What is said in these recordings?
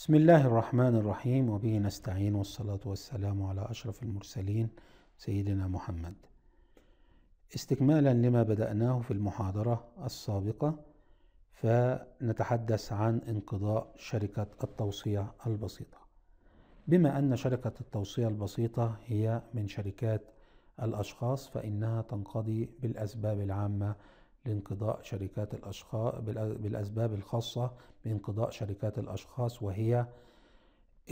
بسم الله الرحمن الرحيم وبه نستعين والصلاة والسلام على أشرف المرسلين سيدنا محمد استكمالا لما بدأناه في المحاضرة السابقة فنتحدث عن انقضاء شركة التوصية البسيطة بما أن شركة التوصية البسيطة هي من شركات الأشخاص فإنها تنقضي بالأسباب العامة لانقضاء شركات الأشخاص بالأسباب الخاصة بانقضاء شركات الأشخاص وهي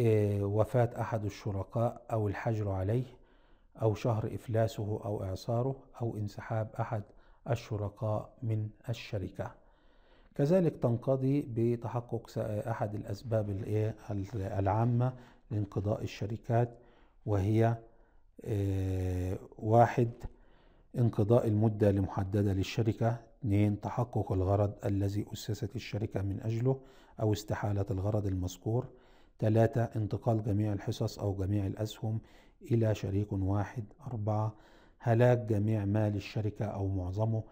آه، وفاة أحد الشركاء أو الحجر عليه أو شهر إفلاسه أو إعصاره أو انسحاب أحد الشركاء من الشركة كذلك تنقضي بتحقق أحد الأسباب العامة لانقضاء الشركات وهي آه، واحد انقضاء المدة المحددة للشركة 2 تحقق الغرض الذي أسست الشركة من أجله أو استحالة الغرض المذكور 3 انتقال جميع الحصص أو جميع الأسهم إلى شريك واحد 4 هلاك جميع مال الشركة أو معظمه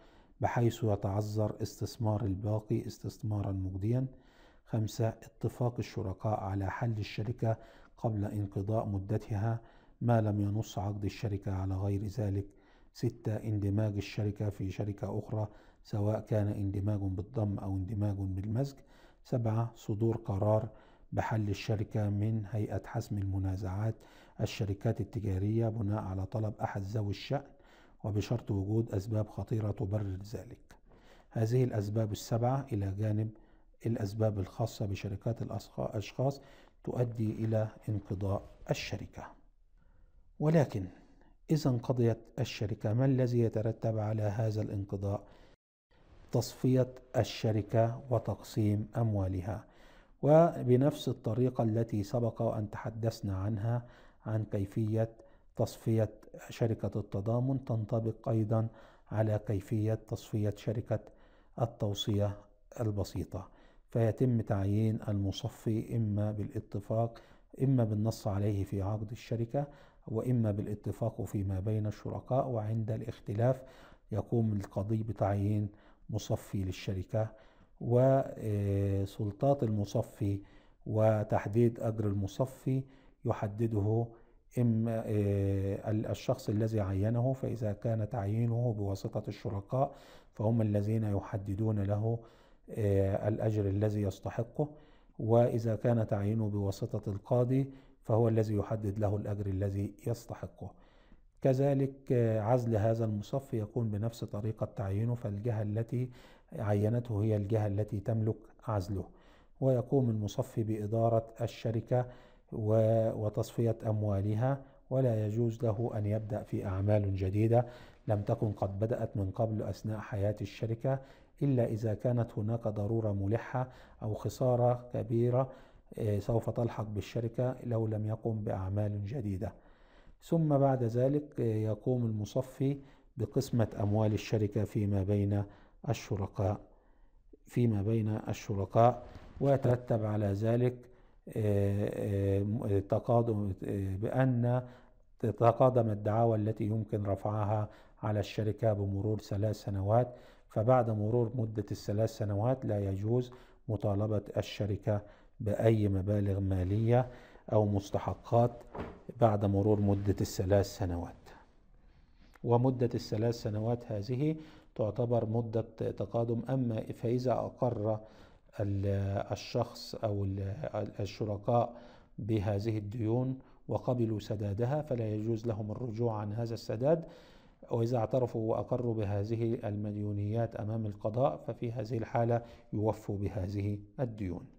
بحيث يتعذر استثمار الباقي استثمارا مجديا خمسة اتفاق الشركاء على حل الشركة قبل انقضاء مدتها ما لم ينص عقد الشركة على غير ذلك ستة اندماج الشركة في شركة أخرى سواء كان اندماج بالضم أو اندماج بالمزج سبعة صدور قرار بحل الشركة من هيئة حسم المنازعات الشركات التجارية بناء على طلب أحد ذوي الشأن وبشرط وجود أسباب خطيرة تبرر ذلك هذه الأسباب السبعة إلى جانب الأسباب الخاصة بشركات الأشخاص تؤدي إلى انقضاء الشركة ولكن إذا انقضيت الشركة ما الذي يترتب على هذا الانقضاء؟ تصفية الشركة وتقسيم أموالها وبنفس الطريقة التي سبق أن تحدثنا عنها عن كيفية تصفية شركة التضامن تنطبق أيضا على كيفية تصفية شركة التوصية البسيطة فيتم تعيين المصفي إما بالاتفاق إما بالنص عليه في عقد الشركة وإما بالاتفاق فيما بين الشركاء وعند الاختلاف يقوم القاضي بتعيين مصفي للشركة وسلطات آه، المصفي وتحديد أجر المصفي يحدده إما آه، الشخص الذي عينه فإذا كان تعيينه بواسطة الشركاء فهم الذين يحددون له آه، الأجر الذي يستحقه وإذا كان تعيينه بواسطة القاضي فهو الذي يحدد له الأجر الذي يستحقه كذلك آه، عزل هذا المصف يكون بنفس طريقة تعيينه فالجهة التي عينته هي الجهة التي تملك عزله ويقوم المصفي بإدارة الشركة وتصفية أموالها ولا يجوز له أن يبدأ في أعمال جديدة لم تكن قد بدأت من قبل أثناء حياة الشركة إلا إذا كانت هناك ضرورة ملحة أو خسارة كبيرة آه، سوف تلحق بالشركة لو لم يقم بأعمال جديدة ثم بعد ذلك آه، يقوم المصفي بقسمة أموال الشركة فيما بين الشركاء فيما بين الشركاء ويترتب على ذلك آه، تقادم بأن تتقادم الدعاوى التي يمكن رفعها على الشركة بمرور ثلاث سنوات فبعد مرور مدة الثلاث سنوات لا يجوز مطالبة الشركة باي مبالغ ماليه او مستحقات بعد مرور مده الثلاث سنوات ومده الثلاث سنوات هذه تعتبر مده تقادم اما فاذا اقر الشخص او الشركاء بهذه الديون وقبلوا سدادها فلا يجوز لهم الرجوع عن هذا السداد وإذا اعترفوا وأقروا بهذه المديونيات أمام القضاء ففي هذه الحالة يوفوا بهذه الديون